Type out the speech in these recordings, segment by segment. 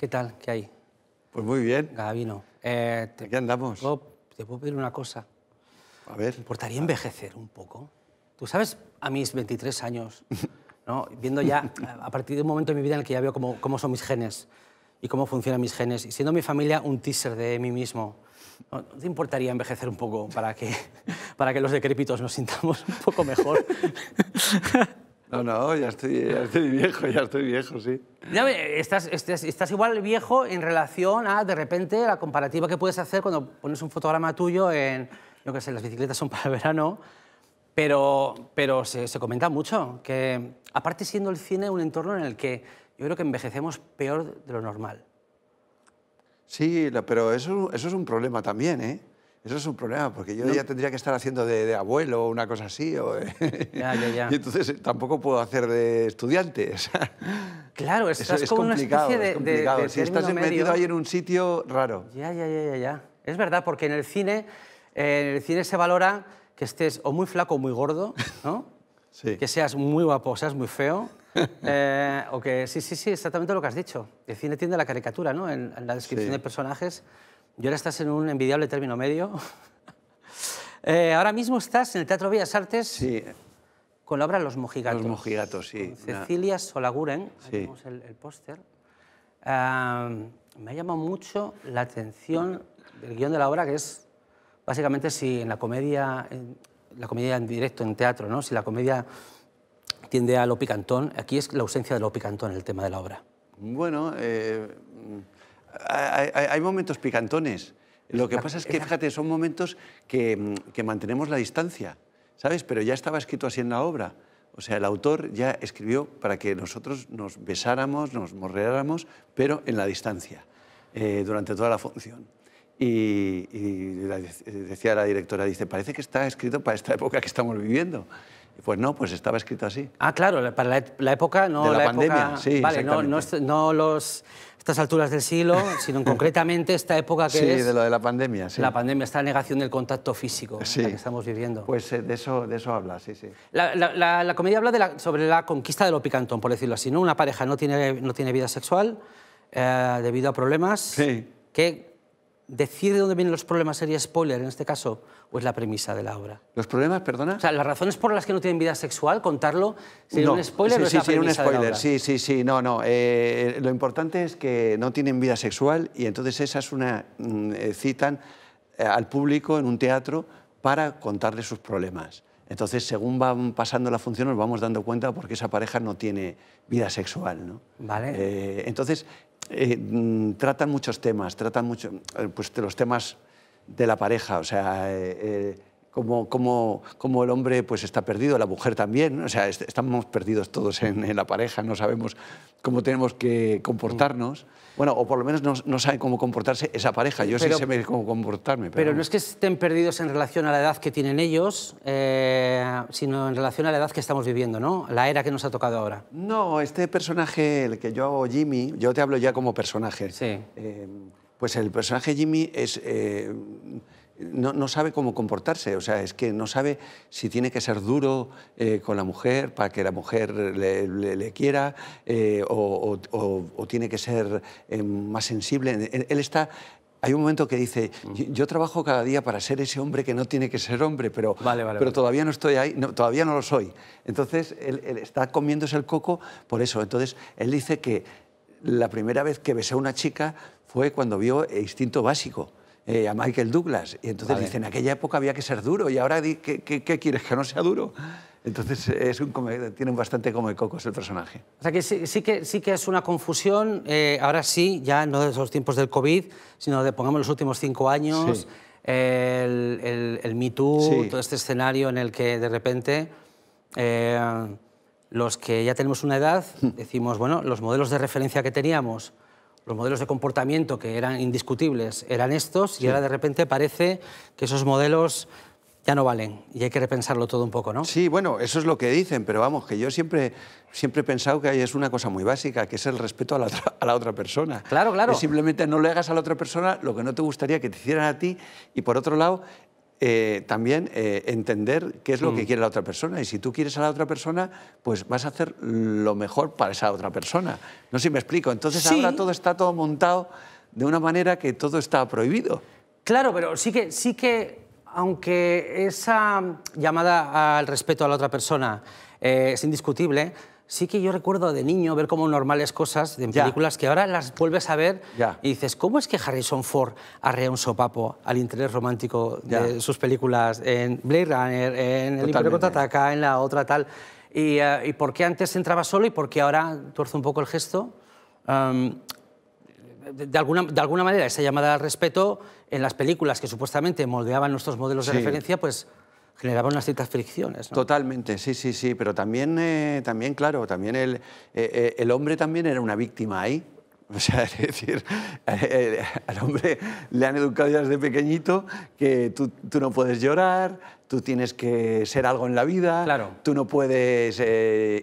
¿Qué tal? ¿Qué hay? Pues muy bien. Gabino. Eh, andamos. te puedo pedir una cosa. A ver. ¿Te importaría envejecer un poco? Tú sabes, a mis 23 años, ¿no? viendo ya, a partir de un momento de mi vida en el que ya veo cómo, son mis genes y cómo funcionan mis genes, y siendo mi familia un teaser de mí mismo, ¿no te importaría envejecer un poco para que, para que los decrépitos nos sintamos un poco mejor? No, no, ya estoy, viejo, ya estoy viejo, sí. estás, estás, igual viejo en relación a, de repente, la comparativa que puedes hacer cuando pones un fotograma tuyo en, no qué sé, las bicicletas son para el verano, pero, pero se, se comenta mucho que, aparte siendo el cine un entorno en el que yo creo que envejecemos peor de lo normal. Sí, pero eso, eso es un problema también, ¿eh? Eso es un problema, porque yo ya tendría que estar haciendo de, abuelo o una cosa así. ya, ya, ya. Y entonces eh, tampoco puedo hacer de estudiante. claro, estás es, como una especie de. si estás metido ahí en un sitio raro. Ya, ya, ya, ya, ya. Es verdad, porque en el cine, en el cine se valora que estés o muy flaco o muy gordo, ¿no? sí. Que seas muy guapo, seas muy feo. Eh, o que sí, sí, sí, exactamente lo que has dicho. El cine tiende a la caricatura, ¿no? En, la descripción de personajes y ahora estás en un envidiable término medio. Eh, ahora mismo estás en el Teatro Bellas Artes con la obra Los Mojigatos. Los Mojigatos, sí. Cecilia Solaguren, sí. el, póster. me ha llamado mucho la atención el guión de la obra, que es básicamente si en la comedia, en, la comedia en directo, en teatro, ¿no? si la comedia tiende a lo picantón, aquí es la ausencia de lo picantón el tema de la obra. Bueno, eh, hay, momentos picantones. Lo que pasa es que, fíjate, son momentos mm, que, mantenemos la distancia, ¿sabes? Pero ya estaba escrito así en la obra. O sea, el autor ya escribió para que nosotros nos besáramos, nos morreáramos, pero en la distancia, eh, durante toda la función. Y, decía la directora, dice, parece que está escrito para esta época que estamos viviendo. Pues no, pues estaba escrito así. Ah, claro, para la, época, no de la, pandemia, sí. Vale, no los estas alturas del siglo, sino concretamente esta época que es... Sí, de lo de la pandemia, sí. La pandemia, esta negación del contacto físico que estamos viviendo. Pues eh, de eso, de eso habla, sí, sí. La, comedia habla sobre la conquista de lo picantón, por decirlo así, ¿no? Una pareja no tiene, no tiene vida sexual eh, debido a problemas sí. que decir de dónde vienen los problemas sería spoiler en este caso o es la premisa de la obra? ¿Los problemas, perdona? O sea, las razones por las que no tienen vida sexual, contarlo, sería un spoiler sí, o es sí, Sí, sí, sí, no, no. Eh, eh, lo importante es que no tienen vida sexual y entonces esa es una... Mm, eh, citan al público en un teatro para contarle sus problemas. Entonces, según van pasando la función, nos vamos dando cuenta porque esa pareja no tiene vida sexual. Vale. entonces, eh, mm, tratan muchos temas, tratan mucho, eh, pues, de los temas de la pareja, o sea, eh, eh como, como, como el hombre pues está perdido, la mujer también, o sea, estamos perdidos todos en, la pareja, no sabemos cómo tenemos que comportarnos. Mm. Bueno, o por lo menos no, saben sabe cómo comportarse esa pareja, yo sé cómo comportarme. Pero... no es que estén perdidos en relación a la edad que tienen ellos, eh, sino en relación a la edad que estamos viviendo, ¿no? La era que nos ha tocado ahora. No, este personaje, el que yo hago Jimmy, yo te hablo ya como personaje. Sí. Eh, pues el personaje Jimmy es... Eh, no, sabe cómo comportarse, o sea, es que no sabe si tiene que ser duro eh, con la mujer para que la mujer le, quiera eh, o, tiene que ser eh, más sensible. Él, está hay un momento que dice, mm. yo trabajo cada día para ser ese hombre que no tiene que ser hombre, pero, pero todavía no estoy ahí, todavía no lo soy. Entonces, él, está comiéndose el coco por eso. Entonces, él dice que la primera vez que besé a una chica fue cuando vio Instinto Básico. Eh, a Michael Douglas. Y entonces dicen, en aquella época había que ser duro y ahora ¿qué, quieres? ¿Que no sea duro? Entonces eh, es un tiene un bastante comico, cocos el personaje. O sea que sí, que, sí que es una confusión, eh, ahora sí, ya no de los tiempos del COVID, sino de pongamos los últimos cinco años, el, el, Me todo este escenario en el que de repente los que ya tenemos una edad hmm. decimos, bueno, los modelos de referencia que teníamos los modelos de comportamiento que eran indiscutibles eran estos y ahora de repente parece que esos modelos ya no valen y hay que repensarlo todo un poco, ¿no? Sí, bueno, eso es lo que dicen, pero vamos, que yo siempre, siempre he pensado que es una cosa muy básica, que es el respeto a la, otra, a la otra persona. Claro, claro. simplemente no le hagas a la otra persona lo que no te gustaría que te hicieran a ti y por otro lado, eh, también eh, entender qué es lo que mm. quiere la otra persona. Y si tú quieres a la otra persona, pues vas a hacer lo mejor para esa otra persona. No sé si me explico. Entonces ahora todo está todo montado de una manera que todo está prohibido. Claro, pero sí que, sí que aunque esa llamada al respeto a la otra persona eh, es indiscutible, sí que yo recuerdo de niño ver como normales cosas en películas que ahora las vuelves a ver y dices, ¿cómo es que Harrison Ford arrea un sopapo al interés romántico de sus películas en Blade Runner, en El Imperio Contraataca, en la otra tal? Eh, y, por qué antes entraba solo y por qué ahora tuerzo un poco el gesto? de alguna, de alguna manera, esa llamada al respeto en las películas que supuestamente moldeaban nuestros modelos de referencia, pues generaba unas ciertas fricciones. Totalmente, sí, sí, sí, pero también, eh, también claro, también el, eh, eh, el hombre también era una víctima ahí. O sea, es decir, al hombre le han educado ya desde pequeñito que tú, tú, no puedes llorar, tú tienes que ser algo en la vida, claro. tú no puedes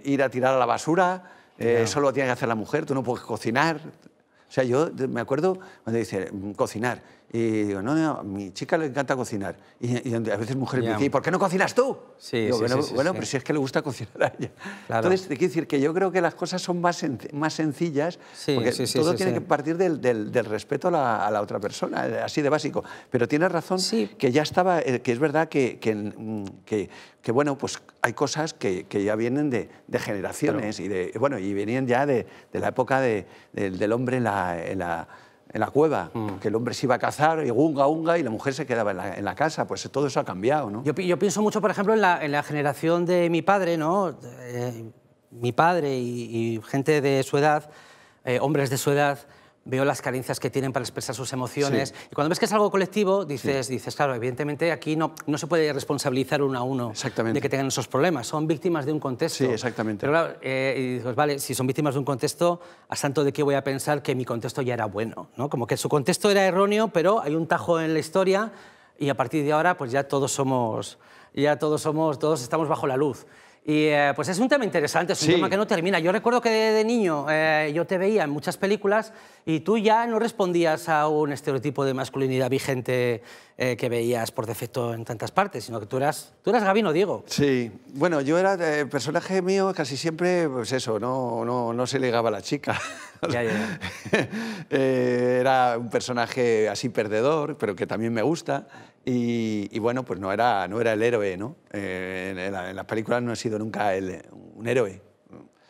ir a tirar a la basura, eh, lo solo tiene que hacer la mujer, tú no puedes cocinar. O sea, yo me acuerdo cuando dice mm, cocinar. Y digo, no, no, mi chica le encanta cocinar. Y, a veces mujeres me dicen, ¿por qué no cocinas tú? Sí, bueno, pero si es que le gusta cocinar a ella. Entonces, te quiero decir que yo creo que las cosas son más, más sencillas, porque todo tiene que partir del, respeto a la, otra persona, eh, así de básico. Pero tienes razón, que ya estaba, eh, que es verdad mm, que, que, bueno, pues hay cosas que, ya vienen de, generaciones y, de, bueno, y venían ya de, la época del hombre en la en la cueva, mm. que el hombre se iba a cazar y unga, unga, y la mujer se quedaba en la, casa. Pues todo eso ha cambiado, ¿no? Yo, pienso mucho, por ejemplo, en la, generación de mi padre, ¿no? Eh, mi padre y, gente de su edad, eh, hombres de su edad, veo las carencias que tienen para expresar sus emociones. Y cuando ves que es algo colectivo, dices, dices claro, evidentemente aquí no, no se puede responsabilizar uno a uno de que tengan esos problemas. Son víctimas de un contexto. Sí, exactamente. Pero eh, y dices, vale, si son víctimas de un contexto, ¿a santo de qué voy a pensar que mi contexto ya era bueno? ¿no? Como que su contexto era erróneo, pero hay un tajo en la historia y a partir de ahora pues ya todos somos, ya todos somos, todos estamos bajo la luz. Y eh, pues es un tema interesante, es un tema que no termina. Yo recuerdo que de, niño eh, yo te veía en muchas películas y tú ya no respondías a un estereotipo de masculinidad vigente eh, que veías por defecto en tantas partes, sino que tú eras, tú eras Gabino Diego. Sí, bueno, yo era el personaje mío casi siempre, pues eso, no, no, no se ligaba a la chica. Ya, ya. era un personaje así perdedor, pero que también me gusta. Y, y bueno, pues no era, no era el héroe, ¿no? Eh, en, las películas no he sido nunca el, un héroe.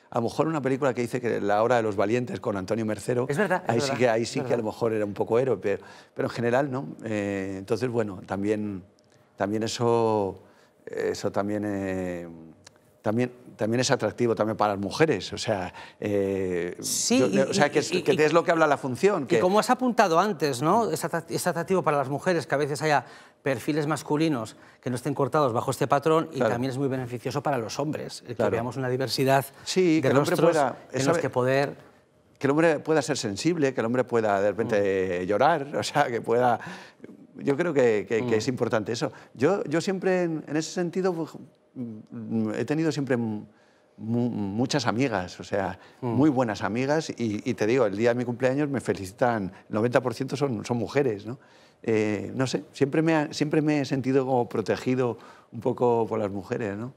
A lo mejor una película que dice que La hora de los valientes con Antonio Mercero, ahí sí, que, ahí sí que a lo mejor era un poco héroe, pero, pero en general no. Eh, entonces, bueno, también, también eso, eso también eh, también, también es atractivo también para las mujeres. O sea, eh, sí, o sea que, es, lo que habla la función. Que... Y como has apuntado antes, ¿no? es atractivo para las mujeres que a veces haya perfiles masculinos que no estén cortados bajo este patrón y también es muy beneficioso para los hombres, eh, que veamos una diversidad de que en los que poder que el hombre pueda ser sensible, que el hombre pueda de repente mm. llorar, o sea, que pueda... Yo creo que, mm. es importante eso. Yo, yo siempre en ese sentido pues, he tenido siempre muchas amigas, o sea, mm. muy buenas amigas y, te digo, el día de mi cumpleaños me felicitan, el 90% son, son mujeres, ¿no? Eh, no sé, siempre me, siempre me he sentido como protegido un poco por las mujeres, ¿no?